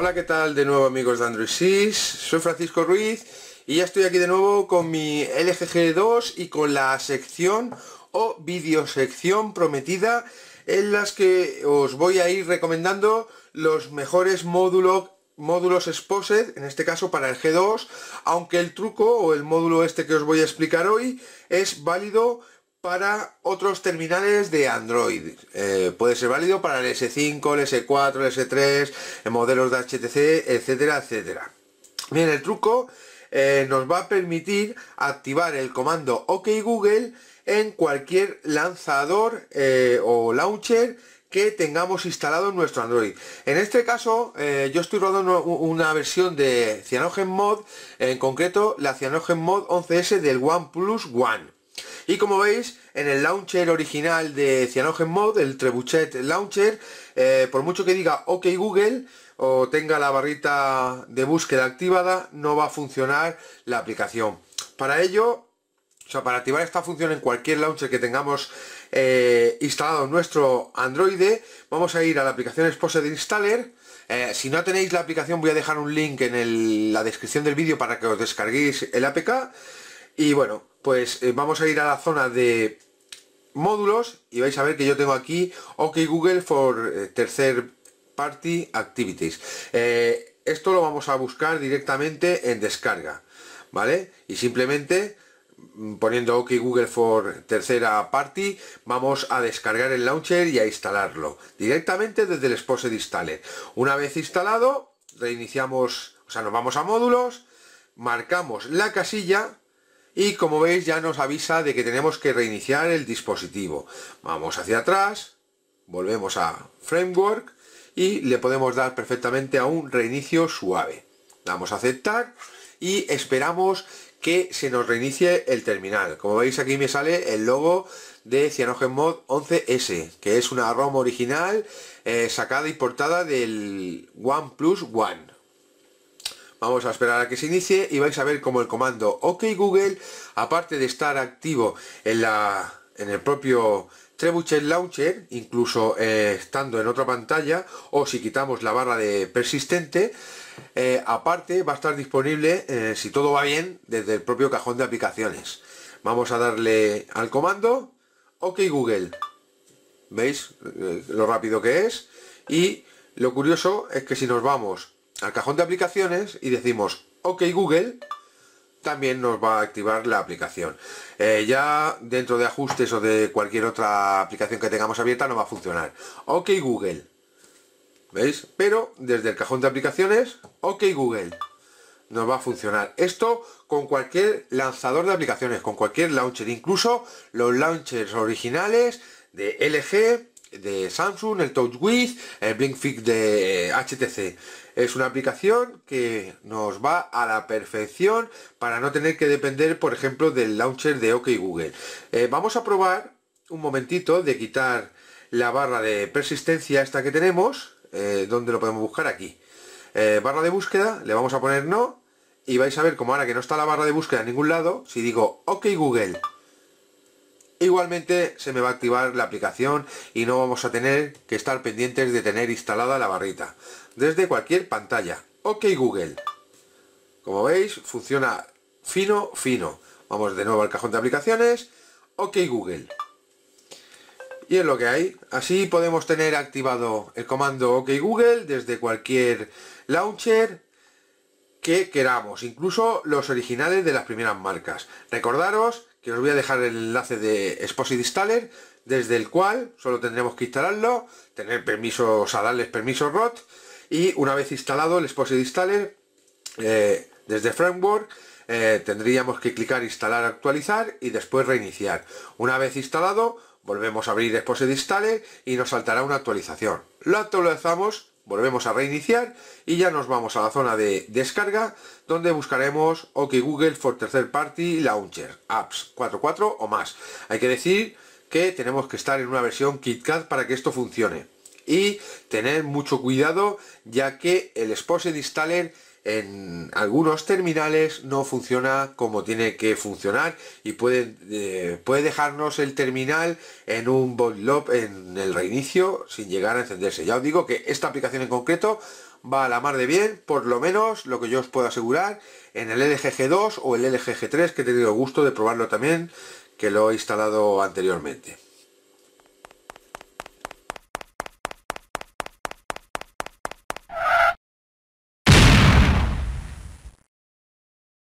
Hola, ¿qué tal? De nuevo amigos de Android 6, soy Francisco Ruiz y ya estoy aquí de nuevo con mi lgg 2 y con la sección o videosección prometida en las que os voy a ir recomendando los mejores módulos módulos exposed, en este caso para el G2, aunque el truco o el módulo este que os voy a explicar hoy es válido para otros terminales de Android. Eh, puede ser válido para el S5, el S4, el S3, eh, modelos de HTC, etcétera, etcétera. Bien, el truco eh, nos va a permitir activar el comando OK Google en cualquier lanzador o launcher que tengamos instalado en nuestro Android. En este caso, yo estoy rodando una versión de CyanogenMod en concreto la CyanogenMod Mod 11S del OnePlus One. Y como veis, en el launcher original de CyanogenMod, el Trebuchet Launcher, eh, por mucho que diga OK Google o tenga la barrita de búsqueda activada, no va a funcionar la aplicación. Para ello, o sea, para activar esta función en cualquier launcher que tengamos eh, instalado en nuestro Android, vamos a ir a la aplicación Exposed Installer. Eh, si no tenéis la aplicación voy a dejar un link en la descripción del vídeo para que os descarguéis el APK y bueno, pues eh, vamos a ir a la zona de módulos y vais a ver que yo tengo aquí OK Google for third eh, tercer party activities. Eh, esto lo vamos a buscar directamente en descarga, ¿vale? Y simplemente mm, poniendo OK Google for tercera party, vamos a descargar el launcher y a instalarlo directamente desde el Exposed Installer. Una vez instalado, reiniciamos, o sea, nos vamos a módulos, marcamos la casilla y como veis ya nos avisa de que tenemos que reiniciar el dispositivo. Vamos hacia atrás, volvemos a Framework y le podemos dar perfectamente a un reinicio suave. Damos a aceptar y esperamos que se nos reinicie el terminal. Como veis aquí me sale el logo de CyanogenMod 11S, que es una ROM original eh, sacada y portada del OnePlus One. Vamos a esperar a que se inicie y vais a ver cómo el comando OK Google, aparte de estar activo en, la, en el propio Trebuchet Launcher, incluso eh, estando en otra pantalla, o si quitamos la barra de persistente, eh, aparte va a estar disponible, eh, si todo va bien, desde el propio cajón de aplicaciones. Vamos a darle al comando, OK Google. ¿Veis lo rápido que es? Y lo curioso es que si nos vamos al cajón de aplicaciones y decimos ok Google, también nos va a activar la aplicación. Eh, ya dentro de ajustes o de cualquier otra aplicación que tengamos abierta no va a funcionar. Ok Google. ¿Veis? Pero desde el cajón de aplicaciones, ok Google. Nos va a funcionar. Esto con cualquier lanzador de aplicaciones, con cualquier launcher, incluso los launchers originales de LG, de Samsung, el TouchWiz, el BlinkFix de HTC. Eh, es una aplicación que nos va a la perfección para no tener que depender, por ejemplo, del launcher de OK Google. Eh, vamos a probar un momentito de quitar la barra de persistencia esta que tenemos, eh, donde lo podemos buscar aquí. barra de búsqueda, le vamos a poner no, y vais a ver como ahora que no está la barra de búsqueda en ningún lado, si digo OK Google, Igualmente se me va a activar la aplicación y no vamos a tener que estar pendientes de tener instalada la barrita desde cualquier pantalla. Ok Google. Como veis, funciona fino, fino. Vamos de nuevo al cajón de aplicaciones. Ok Google. Y es lo que hay. Así podemos tener activado el comando OK Google desde cualquier launcher que queramos. Incluso los originales de las primeras marcas. Recordaros que os voy a dejar el enlace de Exposit Installer, desde el cual solo tendremos que instalarlo, tener permisos, a darles permiso ROT, y una vez instalado el Exposit Installer, eh, desde Framework, eh, tendríamos que clicar instalar, actualizar y después reiniciar. Una vez instalado, volvemos a abrir Exposit Installer y nos saltará una actualización. Lo actualizamos volvemos a reiniciar y ya nos vamos a la zona de descarga donde buscaremos OK Google for Third Party Launcher Apps 4.4 o más. Hay que decir que tenemos que estar en una versión KitKat para que esto funcione y tener mucho cuidado ya que el Exposed Installer en algunos terminales no funciona como tiene que funcionar y puede, eh, puede dejarnos el terminal en un bootloop en el reinicio sin llegar a encenderse. Ya os digo que esta aplicación en concreto va a la mar de bien, por lo menos lo que yo os puedo asegurar en el lgg 2 o el lgg 3 que he tenido gusto de probarlo también, que lo he instalado anteriormente.